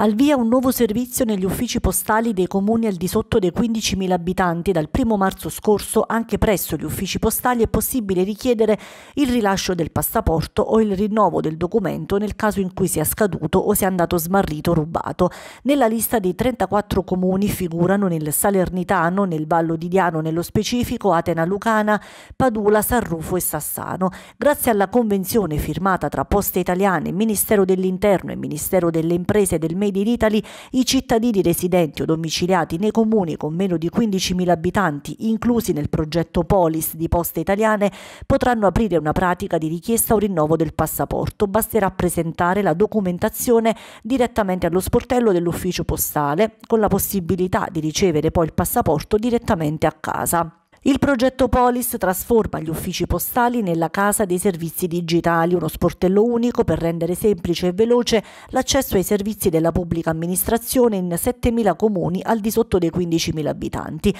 al via un nuovo servizio negli uffici postali dei comuni al di sotto dei 15.000 abitanti. Dal 1 marzo scorso anche presso gli uffici postali è possibile richiedere il rilascio del passaporto o il rinnovo del documento nel caso in cui sia scaduto o sia andato smarrito o rubato. Nella lista dei 34 comuni figurano nel Salernitano, nel Vallo di Diano nello specifico, Atena Lucana, Padula, San Rufo e Sassano. Grazie alla convenzione firmata tra Poste Italiane, Ministero dell'Interno e Ministero delle Imprese e del Medio Made in Italy i cittadini residenti o domiciliati nei comuni con meno di 15.000 abitanti, inclusi nel progetto Polis di Poste Italiane, potranno aprire una pratica di richiesta o rinnovo del passaporto. Basterà presentare la documentazione direttamente allo sportello dell'ufficio postale, con la possibilità di ricevere poi il passaporto direttamente a casa. Il progetto Polis trasforma gli uffici postali nella casa dei servizi digitali, uno sportello unico per rendere semplice e veloce l'accesso ai servizi della pubblica amministrazione in 7.000 comuni al di sotto dei 15.000 abitanti.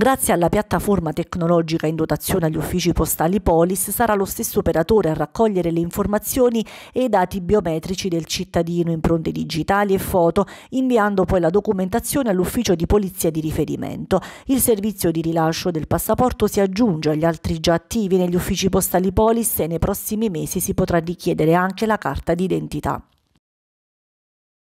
Grazie alla piattaforma tecnologica in dotazione agli uffici postali Polis sarà lo stesso operatore a raccogliere le informazioni e i dati biometrici del cittadino, impronte digitali e foto, inviando poi la documentazione all'ufficio di polizia di riferimento. Il servizio di rilascio del passaporto si aggiunge agli altri già attivi negli uffici postali Polis e nei prossimi mesi si potrà richiedere anche la carta d'identità.